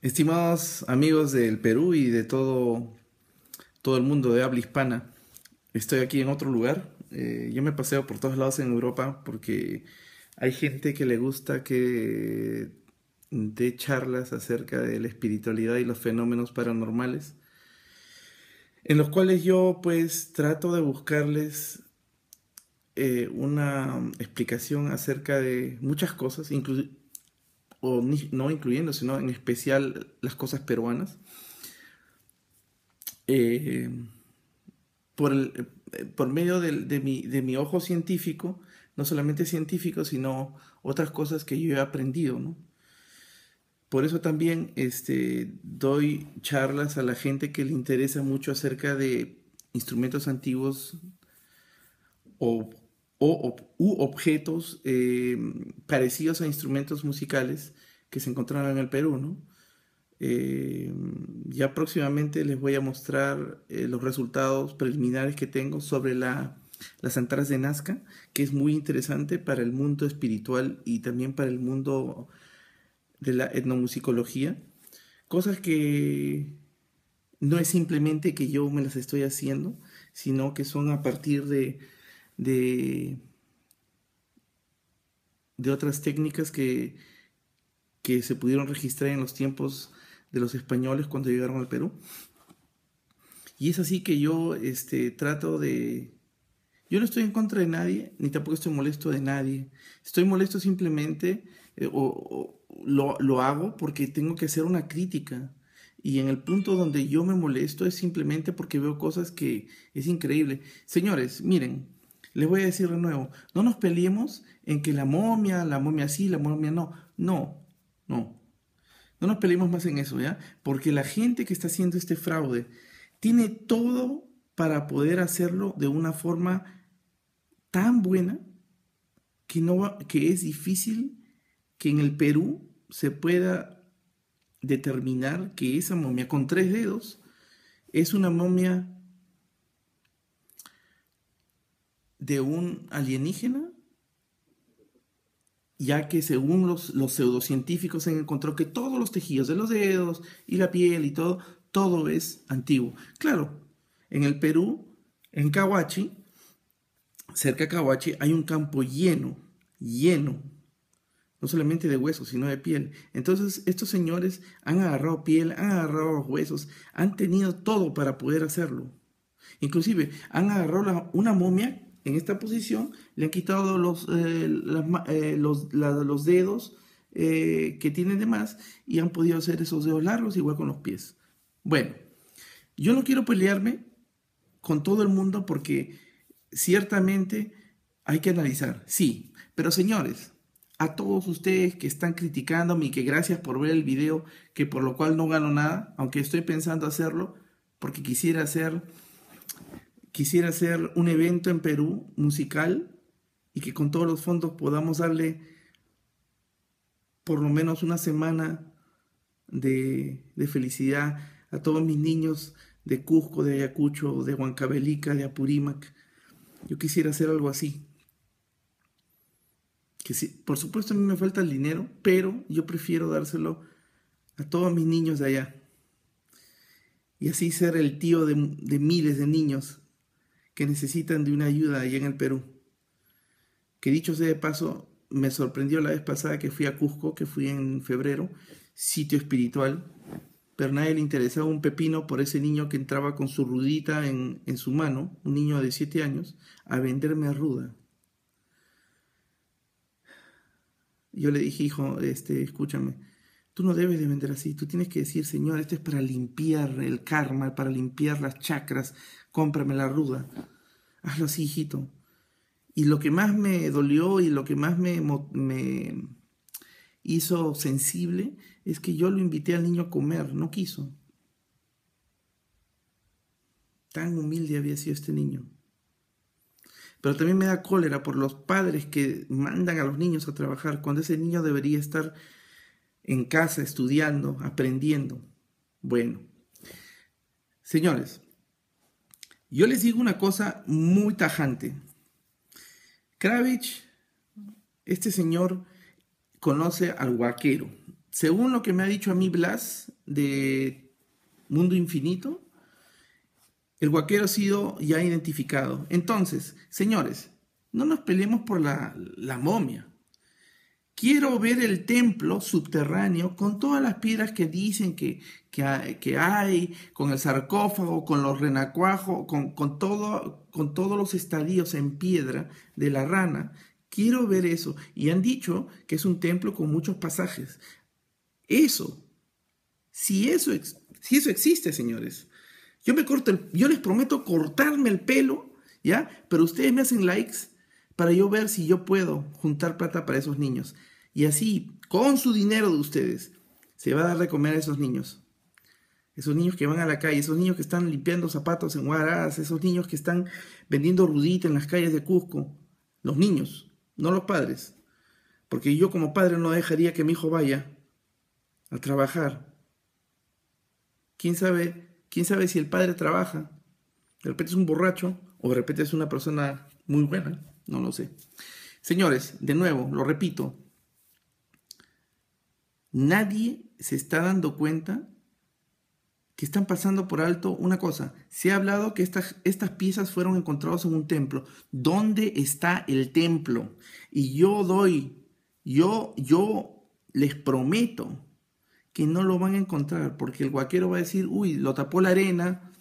Estimados amigos del Perú y de todo, todo el mundo de habla hispana, estoy aquí en otro lugar. Eh, yo me paseo por todos lados en Europa porque hay gente que le gusta que dé charlas acerca de la espiritualidad y los fenómenos paranormales, en los cuales yo pues trato de buscarles eh, una explicación acerca de muchas cosas, incluso o no incluyendo, sino en especial las cosas peruanas, eh, por, eh, por, medio de, mi, ojo científico, no solamente científico, sino otras cosas que yo he aprendido, Por eso también este, doy charlas a la gente que le interesa mucho acerca de instrumentos antiguos o o, u objetos em, parecidos a instrumentos musicales que se encontraron en el Perú, ¿no? Em, ya próximamente les voy a mostrar eh, los resultados preliminares que tengo sobre la, las antaras de Nazca, que es muy interesante para el mundo espiritual y también para el mundo de la etnomusicología. Cosas que no es simplemente que yo me las estoy haciendo, sino que son a partir de de, otras técnicas que, que se pudieron registrar en los tiempos de los españoles cuando llegaron al Perú. Y es así que yo este, trato de... Yo no estoy en contra de nadie, ni tampoco estoy molesto de nadie. Estoy molesto simplemente eh, o, lo, lo, hago porque tengo que hacer una crítica. Y en el punto donde yo me molesto es simplemente porque veo cosas que es increíble. Señores, miren, les voy a decir de nuevo, no nos peleemos en que la momia, la momia sí, la momia no. No, no. No nos peleemos más en eso, ¿ya? Porque la gente que está haciendo este fraude tiene todo para poder hacerlo de una forma tan buena que, no que es difícil que en el Perú se pueda determinar que esa momia con tres dedos es una momia de un alienígena, ya que según los, los pseudocientíficos se encontró que todos los tejidos de los dedos y la piel y todo, todo es antiguo. Claro, en el Perú, en Cahuachi, cerca de Cahuachi, hay un campo lleno, lleno, no solamente de huesos, sino de piel. Entonces, estos señores han agarrado piel, han agarrado huesos, han tenido todo para poder hacerlo. Inclusive, han agarrado una momia en esta posición, le han quitado los, eh, eh, los, dedos eh, que tienen de más y han podido hacer esos dedos largos igual con los pies. Bueno, yo no quiero pelearme con todo el mundo porque ciertamente hay que analizar, sí, pero señores, a todos ustedes que están criticándome y que gracias por ver el video, que por lo cual no gano nada, aunque estoy pensando hacerlo, porque quisiera hacer quisiera hacer un evento en Perú musical y que con todos los fondos podamos darle por lo menos una semana de, felicidad a todos mis niños de Cusco, de Ayacucho, de Huancabelica, de Apurímac. Yo quisiera hacer algo así. Que por supuesto a mí me falta el dinero, pero yo prefiero dárselo a todos mis niños de allá. Y así ser el tío de, de miles de niños que necesitan de una ayuda allá en el Perú. Que dicho sea de paso, me sorprendió la vez pasada que fui a Cusco, que fui en febrero, sitio espiritual, pero nadie le interesaba un pepino por ese niño que entraba con su rudita en, su mano, un niño de siete años, a venderme a ruda. Yo le dije, hijo, este, escúchame, tú no debes de vender así, tú tienes que decir, Señor, esto es para limpiar el karma, para limpiar las chakras, cómprame la ruda. Hazlo así, hijito. Y lo que más me dolió y lo que más me, me hizo sensible es que yo lo invité al niño a comer, no quiso. Tan humilde había sido este niño. Pero también me da cólera por los padres que mandan a los niños a trabajar cuando ese niño debería estar en casa estudiando, aprendiendo. Bueno, señores, yo les digo una cosa muy tajante. Kravitz, este señor conoce al guaquero. Según lo que me ha dicho a mí Blas de Mundo Infinito, el huaquero ha sido ya identificado. Entonces, señores, no nos peleemos por la, la momia. Quiero ver el templo subterráneo con todas las piedras que dicen que, que, hay, con el sarcófago, con los renacuajos, con, todo, con todos los estadios en piedra de la rana. Quiero ver eso. Y han dicho que es un templo con muchos pasajes. Eso, si eso, si eso existe, señores, yo me yo les prometo cortarme el pelo, ¿ya? Pero ustedes me hacen likes para yo ver si yo puedo juntar plata para esos niños. Y así, con su dinero de ustedes, se va a dar de comer a esos niños. Esos niños que van a la calle, esos niños que están limpiando zapatos en Huaraz, esos niños que están vendiendo rudita en las calles de Cusco. Los niños, no los padres. Porque yo como padre no dejaría que mi hijo vaya a trabajar. ¿Quién sabe, quién sabe si el padre trabaja? De repente es un borracho o de repente es una persona muy buena. No lo sé. Señores, de nuevo, lo repito. Nadie se está dando cuenta que están pasando por alto una cosa. Se ha hablado que estas, estas piezas fueron encontradas en un templo. ¿Dónde está el templo? Y yo doy, yo, yo les prometo que no lo van a encontrar, porque el guaquero va a decir, uy, lo tapó la arena.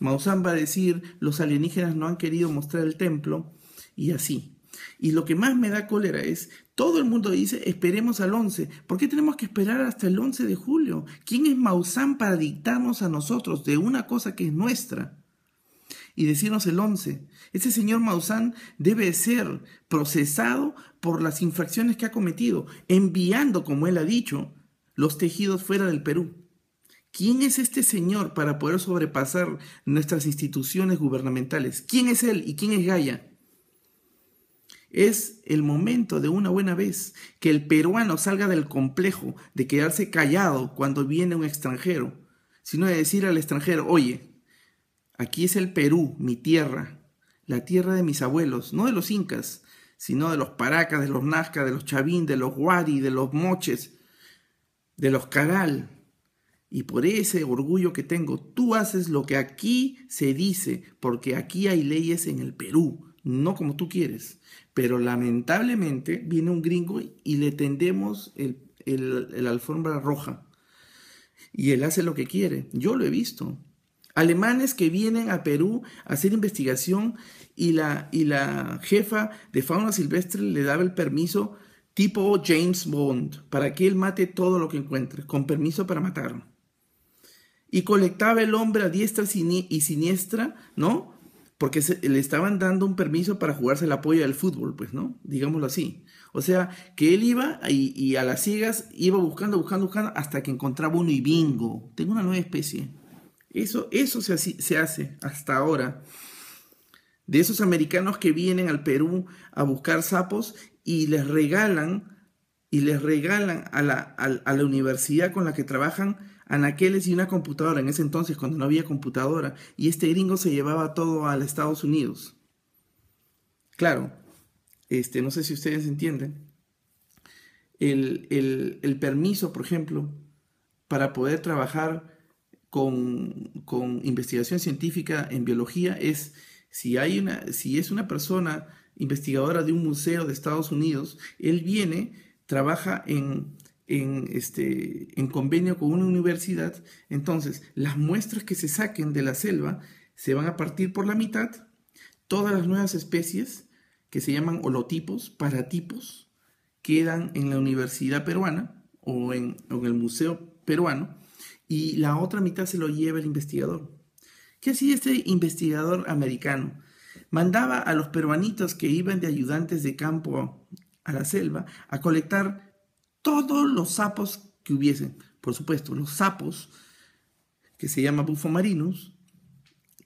Maussan va a decir, los alienígenas no han querido mostrar el templo y así. Y lo que más me da cólera es, todo el mundo dice, esperemos al 11. ¿Por qué tenemos que esperar hasta el 11 de julio? ¿Quién es Maussan para dictarnos a nosotros de una cosa que es nuestra? Y decirnos el 11. Ese señor Maussan debe ser procesado por las infracciones que ha cometido, enviando, como él ha dicho, los tejidos fuera del Perú. ¿Quién es este señor para poder sobrepasar nuestras instituciones gubernamentales? ¿Quién es él y quién es Gaia? Es el momento de una buena vez que el peruano salga del complejo de quedarse callado cuando viene un extranjero, sino de decir al extranjero, oye, aquí es el Perú, mi tierra, la tierra de mis abuelos, no de los incas, sino de los paracas, de los nazca, de los chavín, de los huari, de los moches, de los caral. Y por ese orgullo que tengo, tú haces lo que aquí se dice, porque aquí hay leyes en el Perú, no como tú quieres. Pero lamentablemente viene un gringo y le tendemos el, alfombra roja. Y él hace lo que quiere. Yo lo he visto. Alemanes que vienen a Perú a hacer investigación y la, y la jefa de fauna silvestre le daba el permiso tipo James Bond para que él mate todo lo que encuentre, con permiso para matarlo. Y colectaba el hombre a diestra y siniestra, ¿no? porque le estaban dando un permiso para jugarse el apoyo del fútbol, pues, ¿no? Digámoslo así. O sea, que él iba y, a las ciegas iba buscando, buscando, buscando, hasta que encontraba uno y bingo. Tengo una nueva especie. Eso, eso se, hace hasta ahora. De esos americanos que vienen al Perú a buscar sapos y les regalan, y les regalan a la universidad con la que trabajan anaqueles y una computadora en ese entonces cuando no había computadora y este gringo se llevaba todo a Estados Unidos. Claro, este, no sé si ustedes entienden. El, el permiso, por ejemplo, para poder trabajar con, con, investigación científica en biología es si, hay una, si es una persona investigadora de un museo de Estados Unidos, él viene, trabaja en en, este, en convenio con una universidad, entonces las muestras que se saquen de la selva se van a partir por la mitad, todas las nuevas especies que se llaman holotipos, paratipos, quedan en la universidad peruana o en, o en el museo peruano, y la otra mitad se lo lleva el investigador. ¿Qué así este investigador americano? Mandaba a los peruanitos que iban de ayudantes de campo a la selva a colectar todos los sapos que hubiesen. Por supuesto, los sapos, que se llama bufo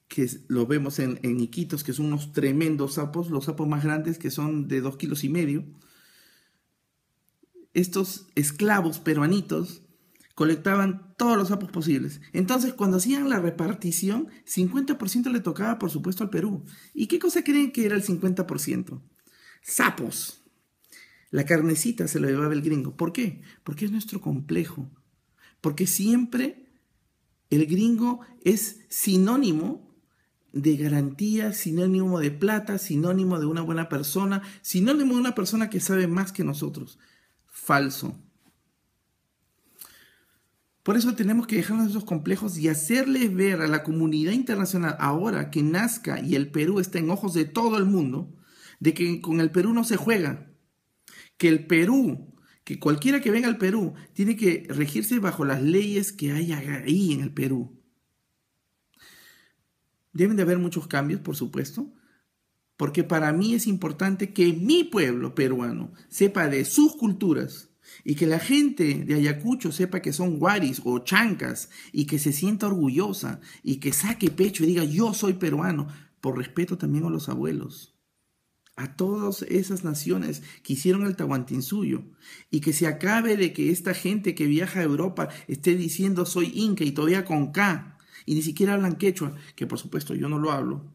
que lo vemos en, en, Iquitos, que son unos tremendos sapos, los sapos más grandes que son de dos kilos y medio. Estos esclavos peruanitos colectaban todos los sapos posibles. Entonces, cuando hacían la repartición, 50% le tocaba, por supuesto, al Perú. ¿Y qué cosa creen que era el 50%? Sapos. La carnecita se lo llevaba el gringo. ¿Por qué? Porque es nuestro complejo. Porque siempre el gringo es sinónimo de garantía, sinónimo de plata, sinónimo de una buena persona, sinónimo de una persona que sabe más que nosotros. Falso. Por eso tenemos que dejar esos complejos y hacerles ver a la comunidad internacional ahora que Nazca y el Perú está en ojos de todo el mundo, de que con el Perú no se juega, que el Perú, que cualquiera que venga al Perú, tiene que regirse bajo las leyes que hay ahí en el Perú. Deben de haber muchos cambios, por supuesto, porque para mí es importante que mi pueblo peruano sepa de sus culturas y que la gente de Ayacucho sepa que son guaris o chancas y que se sienta orgullosa y que saque pecho y diga yo soy peruano, por respeto también a los abuelos a todas esas naciones que hicieron el suyo y que se acabe de que esta gente que viaja a Europa esté diciendo soy inca y todavía con K y ni siquiera hablan quechua, que por supuesto yo no lo hablo.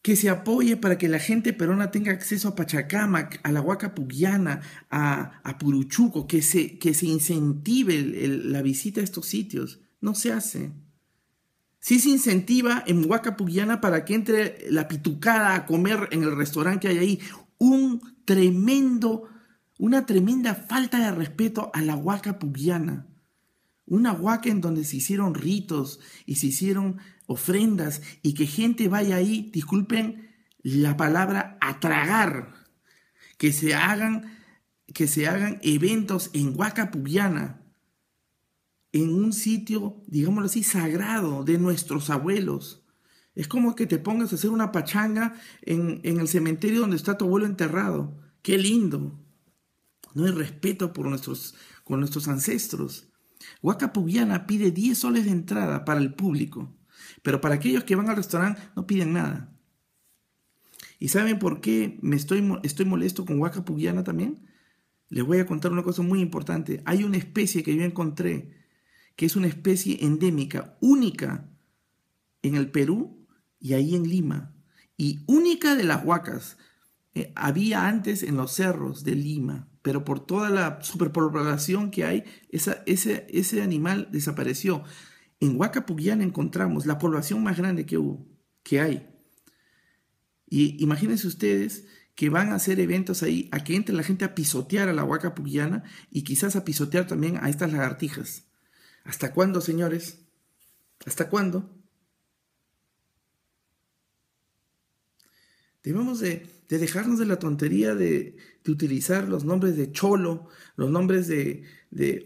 Que se apoye para que la gente peruana tenga acceso a Pachacamac, a la Huaca Puguiana, a, Puruchuco, que se, que se incentive la visita a estos sitios. No se hace. Si se incentiva en Huacapuyana para que entre la pitucada a comer en el restaurante que hay ahí. Un tremendo, una tremenda falta de respeto a la huacapugiana. Una huaca en donde se hicieron ritos y se hicieron ofrendas y que gente vaya ahí, disculpen la palabra, a tragar. Que se hagan, que se hagan eventos en Huacapugiana en un sitio, digámoslo así, sagrado de nuestros abuelos. Es como que te pongas a hacer una pachanga en, el cementerio donde está tu abuelo enterrado. Qué lindo. No hay respeto por nuestros, con nuestros ancestros. Huacapuyana pide 10 soles de entrada para el público, pero para aquellos que van al restaurante no piden nada. ¿Y saben por qué me estoy, estoy molesto con Huacapuyana también? Les voy a contar una cosa muy importante. Hay una especie que yo encontré que es una especie endémica única en el Perú y ahí en Lima, y única de las huacas. Eh, había antes en los cerros de Lima, pero por toda la superpoblación que hay, esa, ese, ese animal desapareció. En Huacapuyana encontramos la población más grande que hubo, que hay. Y imagínense ustedes que van a hacer eventos ahí, a que entre la gente a pisotear a la Huaca Huacapuyana y quizás a pisotear también a estas lagartijas. ¿Hasta cuándo, señores? ¿Hasta cuándo? Debemos de, dejarnos de la tontería de, utilizar los nombres de cholo, los nombres de,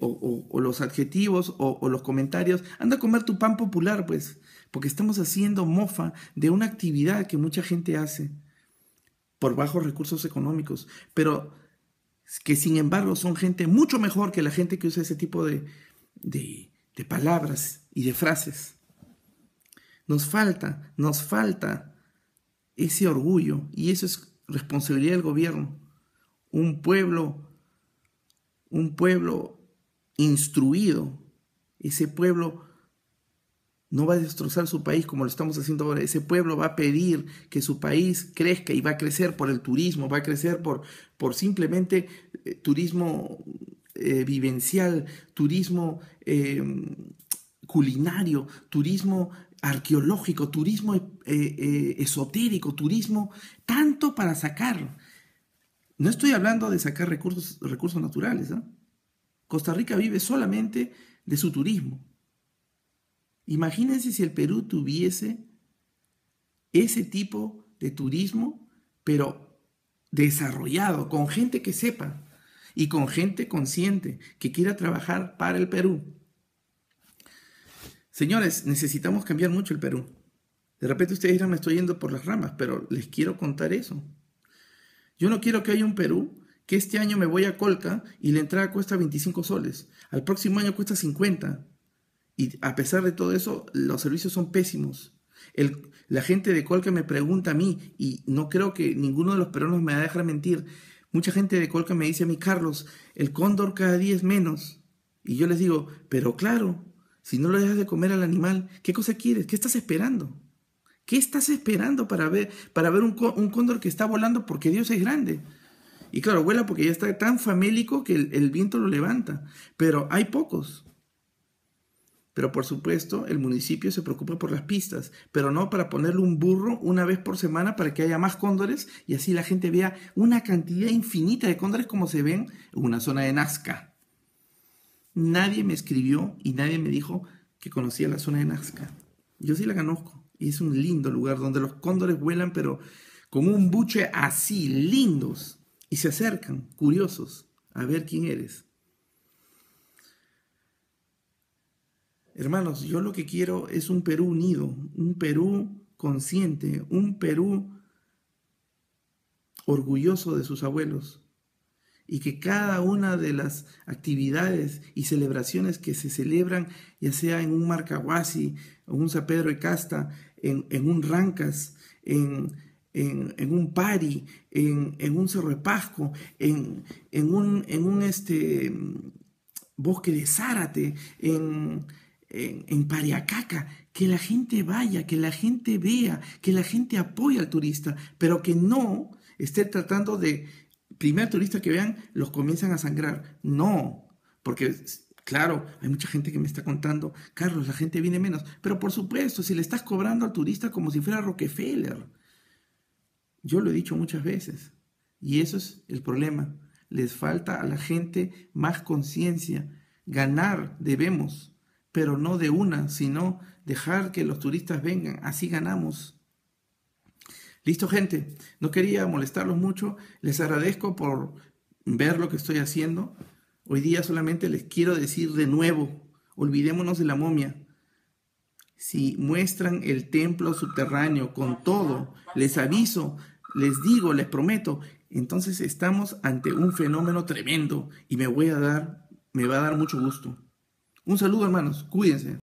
o, los adjetivos o los comentarios. Anda a comer tu pan popular, pues, porque estamos haciendo mofa de una actividad que mucha gente hace por bajos recursos económicos, pero que sin embargo son gente mucho mejor que la gente que usa ese tipo de, de, palabras y de frases. Nos falta, nos falta ese orgullo y eso es responsabilidad del gobierno. Un pueblo, un pueblo instruido, ese pueblo no va a destrozar su país como lo estamos haciendo ahora. Ese pueblo va a pedir que su país crezca y va a crecer por el turismo, va a crecer por, por simplemente eh, turismo eh, vivencial, turismo eh, culinario, turismo arqueológico, turismo eh, esotérico, turismo, tanto para sacar. No estoy hablando de sacar recursos, recursos naturales. Costa Rica vive solamente de su turismo. Imagínense si el Perú tuviese ese tipo de turismo, pero desarrollado, con gente que sepa y con gente consciente que quiera trabajar para el Perú. Señores, necesitamos cambiar mucho el Perú. De repente ustedes dirán, me estoy yendo por las ramas, pero les quiero contar eso. Yo no quiero que haya un Perú que este año me voy a Colca y la entrada cuesta 25 soles, al próximo año cuesta 50. Y a pesar de todo eso, los servicios son pésimos. la gente de Colca me pregunta a mí, y no creo que ninguno de los peruanos me va a dejar mentir, Mucha gente de Colca me dice a mí, Carlos, el cóndor cada día es menos. Y yo les digo, pero claro, si no lo dejas de comer al animal, ¿qué cosa quieres? ¿Qué estás esperando? ¿Qué estás esperando para ver, para ver un, cóndor que está volando porque Dios es grande? Y claro, vuela porque ya está tan famélico que el viento lo levanta. Pero hay pocos. Pero por supuesto, el municipio se preocupa por las pistas, pero no para ponerle un burro una vez por semana para que haya más cóndores y así la gente vea una cantidad infinita de cóndores como se ven en una zona de Nazca. Nadie me escribió y nadie me dijo que conocía la zona de Nazca. Yo sí la conozco y es un lindo lugar donde los cóndores vuelan, pero con un buche así, lindos, y se acercan, curiosos, a ver quién eres. Hermanos, yo lo que quiero es un Perú unido, un Perú consciente, un Perú orgulloso de sus abuelos y que cada una de las actividades y celebraciones que se celebran, ya sea en un Marcahuasi, en un San Pedro de Casta, en, un Rancas, en, un Pari, en, un Cerro de Pasco, en, un, en un este, bosque de Zárate, en en, Pariacaca, que la gente vaya, que la gente vea, que la gente apoye al turista, pero que no esté tratando de, primer turista que vean, los comienzan a sangrar. No, porque Claro, hay mucha gente que me está contando, Carlos, la gente viene menos. Pero por supuesto, si le estás cobrando al turista como si fuera Rockefeller. Yo lo he dicho muchas veces. Y eso es el problema. Les falta a la gente más conciencia. Ganar debemos pero no de una, sino dejar que los turistas vengan, así ganamos. Listo gente, no quería molestarlos mucho, les agradezco por ver lo que estoy haciendo. Hoy día solamente les quiero decir de nuevo, olvidémonos de la momia. Si muestran el templo subterráneo con todo, les aviso, les digo, les prometo, entonces estamos ante un fenómeno tremendo y me voy a dar, me va a dar mucho gusto. Un saludo, hermanos. Cuídense.